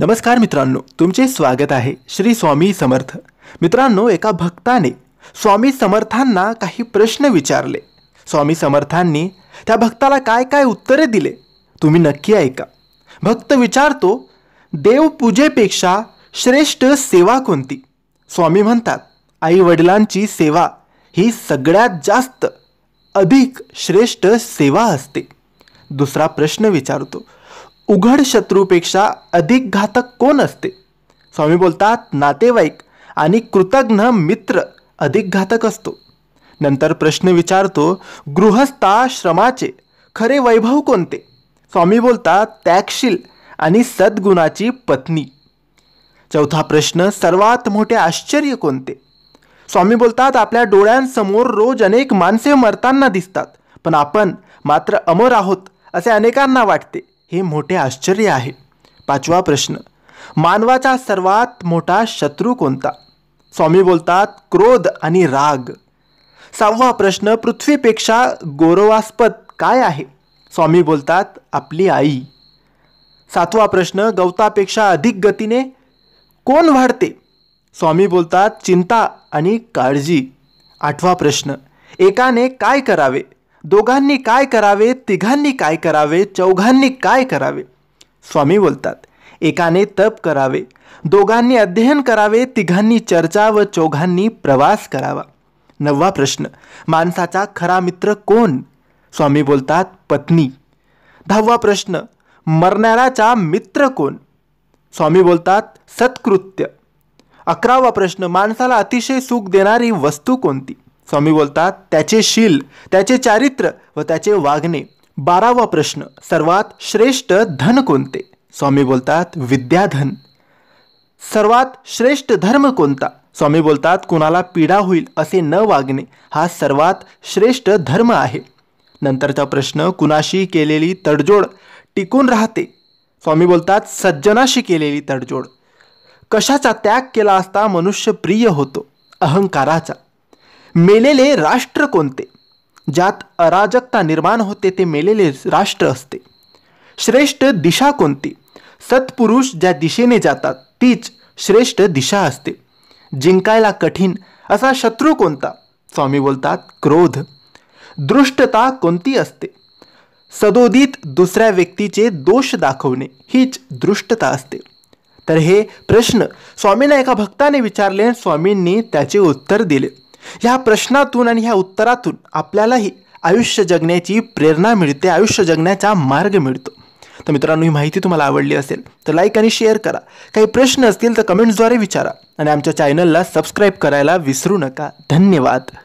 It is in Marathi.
नमस्कार मित्रांनो तुमचे स्वागत आहे श्री स्वामी समर्थ मित्रांनो एका भक्ताने स्वामी समर्थांना काही प्रश्न विचारले स्वामी समर्थांनी त्या भक्ताला काय काय उत्तरे दिले तुम्ही नक्की ऐका भक्त विचारतो देवपूजेपेक्षा श्रेष्ठ सेवा कोणती स्वामी म्हणतात आई वडिलांची सेवा ही सगळ्यात जास्त अधिक श्रेष्ठ सेवा असते दुसरा प्रश्न विचारतो उघड शत्रूपेक्षा अधिक घातक कोण असते स्वामी बोलतात नातेवाईक आणि कृतज्ञ मित्र अधिक घातक असतो नंतर प्रश्न विचारतो गृहस्थाश्रमाचे खरे वैभव कोणते स्वामी बोलतात त्यागशील आणि सद्गुणाची पत्नी चौथा प्रश्न सर्वात मोठे आश्चर्य कोणते स्वामी बोलतात आपल्या डोळ्यांसमोर रोज अनेक माणसे मरताना दिसतात पण आपण मात्र अमर आहोत असे अनेकांना वाटते हे मोठे आश्चर्य आहे पाचवा प्रश्न मानवाचा सर्वात मोठा शत्रू कोणता स्वामी बोलतात क्रोध आणि राग सहावा प्रश्न पृथ्वीपेक्षा गौरवास्पद काय आहे स्वामी बोलतात आपली आई सातवा प्रश्न गवतापेक्षा अधिक गतीने कोण वाढते स्वामी बोलतात चिंता आणि काळजी आठवा प्रश्न एकाने काय करावे दोघांनी काय करावे तिघांनी काय करावे चौघांनी काय करावे स्वामी बोलतात एकाने तप करावे दोघांनी अध्ययन करावे तिघांनी चर्चा व चौघांनी प्रवास करावा नववा प्रश्न माणसाचा खरा मित्र कोण स्वामी बोलतात पत्नी दहावा प्रश्न मरणाऱ्याचा मित्र कोण स्वामी बोलतात सत्कृत्य अकरावा प्रश्न माणसाला अतिशय सुख देणारी वस्तू कोणती स्वामी बोलतात त्याचे शील त्याचे चारित्र्य व त्याचे वागणे बारावा प्रश्न सर्वात श्रेष्ठ धन कोणते स्वामी बोलतात विद्याधन सर्वात श्रेष्ठ धर्म कोणता स्वामी बोलतात कुणाला पीडा होईल असे न वागणे हा सर्वात श्रेष्ठ धर्म आहे नंतरचा प्रश्न कुणाशी केलेली तडजोड टिकून राहते स्वामी बोलतात सज्जनाशी केलेली तडजोड कशाचा त्याग केला असता मनुष्य प्रिय होतो अहंकाराचा मेलेले राष्ट्र कोणते ज्यात अराजकता निर्माण होते ते मेलेले राष्ट्र असते श्रेष्ठ दिशा कोणती सत्पुरुष ज्या दिशेने जातात तीच श्रेष्ठ दिशा असते जिंकायला कठीण असा शत्रू कोणता स्वामी बोलतात क्रोध दृष्टता कोणती असते सदोदित दुसऱ्या व्यक्तीचे दोष दाखवणे हीच दृष्टता असते तर हे प्रश्न स्वामींना एका भक्ताने विचारले स्वामींनी त्याचे उत्तर दिले ह्या प्रश्नातून आणि ह्या उत्तरातून आपल्यालाही आयुष्य जगण्याची प्रेरणा मिळते आयुष्य जगण्याचा मार्ग मिळतो तर मित्रांनो ही माहिती तुम्हाला आवडली असेल तर लाईक आणि शेअर करा काही प्रश्न असतील तर कमेंट्सद्वारे विचारा आणि आमच्या चॅनलला सबस्क्राईब करायला विसरू नका धन्यवाद